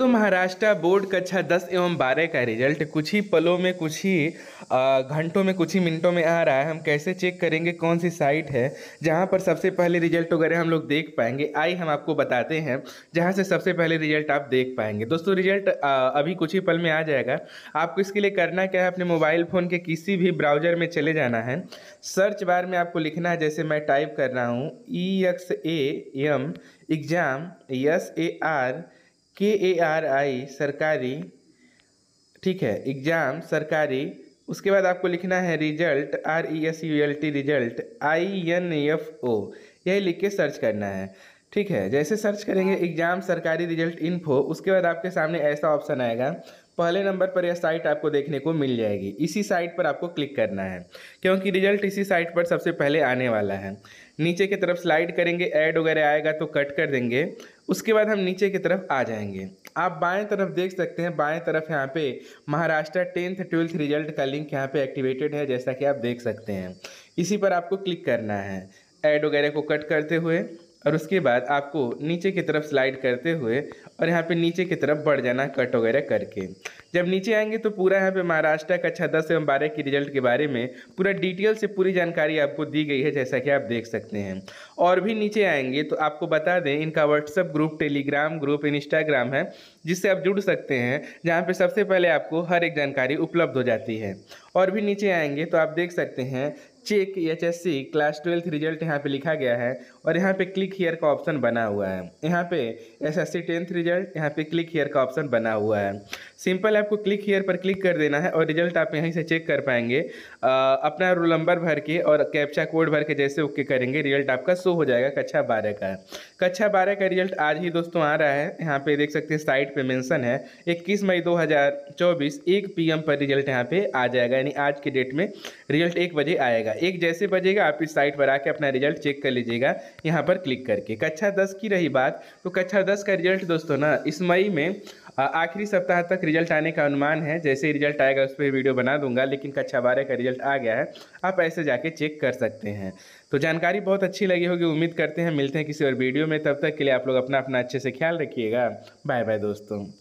तो महाराष्ट्र बोर्ड कक्षा दस एवं बारह का रिजल्ट कुछ ही पलों में कुछ ही घंटों में कुछ ही मिनटों में आ रहा है हम कैसे चेक करेंगे कौन सी साइट है जहाँ पर सबसे पहले रिजल्ट वगैरह हम लोग देख पाएंगे आई हम आपको बताते हैं जहाँ से सबसे पहले रिजल्ट आप देख पाएंगे दोस्तों रिजल्ट अभी कुछ ही पल में आ जाएगा आपको इसके लिए करना क्या है अपने मोबाइल फ़ोन के किसी भी ब्राउजर में चले जाना है सर्च बार में आपको लिखना है जैसे मैं टाइप कर रहा हूँ E e X A M exam S A R K A are आई सरकारी ठीक है एग्ज़ाम सरकारी उसके बाद आपको लिखना है result R E S U L T result I N F O यही लिख के सर्च करना है ठीक है जैसे सर्च करेंगे एग्ज़ाम सरकारी रिजल्ट इन्फो उसके बाद आपके सामने ऐसा ऑप्शन आएगा पहले नंबर पर यह साइट आपको देखने को मिल जाएगी इसी साइट पर आपको क्लिक करना है क्योंकि रिजल्ट इसी साइट पर सबसे पहले आने वाला है नीचे की तरफ स्लाइड करेंगे ऐड वगैरह आएगा तो कट कर देंगे उसके बाद हम नीचे की तरफ आ जाएंगे आप बाएं तरफ देख सकते हैं बाएं तरफ यहाँ पे महाराष्ट्र टेंथ ट्वेल्थ रिजल्ट का लिंक यहाँ पे एक्टिवेटेड है जैसा कि आप देख सकते हैं इसी पर आपको क्लिक करना है ऐड वगैरह को कट करते हुए और उसके बाद आपको नीचे की तरफ स्लाइड करते हुए और यहाँ पे नीचे की तरफ बढ़ जाना कट वगैरह करके जब नीचे आएंगे तो पूरा यहाँ पे महाराष्ट्र का अच्छा दस एवं बारह के रिजल्ट के बारे में पूरा डिटेल से पूरी जानकारी आपको दी गई है जैसा कि आप देख सकते हैं और भी नीचे आएंगे तो आपको बता दें इनका WhatsApp group Telegram group Instagram है जिससे आप जुड़ सकते हैं जहाँ पर सबसे पहले आपको हर एक जानकारी उपलब्ध हो जाती है और भी नीचे आएंगे तो आप देख सकते हैं check H S C class twelfth result यहाँ पे लिखा गया है और यहाँ पे क्लिक हेयर का ऑप्शन बना हुआ है यहाँ पे S S C tenth result यहाँ पे क्लिक हेयर का ऑप्शन बना हुआ है सिंपल आपको क्लिक हेयर पर क्लिक कर देना है और रिजल्ट आप यहीं से चेक कर पाएंगे आ, अपना रोल नंबर भर के और कैप्चा कोड भर के जैसे ओके करेंगे रिजल्ट आपका शो हो जाएगा कक्षा बारह का कक्षा बारह का रिजल्ट आज ही दोस्तों आ रहा है यहाँ पे देख सकते हैं साइट पर मैंसन है इक्कीस मई 2024 1 पीएम पर रिजल्ट यहाँ पर आ जाएगा यानी आज के डेट में रिजल्ट एक बजे आएगा जाएगा एक जैसे बजेगा आप इस साइट पर आके अपना रिजल्ट चेक कर लीजिएगा यहाँ पर क्लिक करके कक्षा दस की रही बात तो कक्षा दस का रिजल्ट दोस्तों ना इस मई में आखिरी सप्ताह तक रिजल्ट आने का अनुमान है जैसे ही रिजल्ट आएगा उस पर वीडियो बना दूंगा लेकिन कक्षा बारह का रिजल्ट आ गया है आप ऐसे जाके चेक कर सकते हैं तो जानकारी बहुत अच्छी लगी होगी उम्मीद करते हैं मिलते हैं किसी और वीडियो में तब तक के लिए आप लोग अपना अपना अच्छे से ख्याल रखिएगा बाय बाय दोस्तों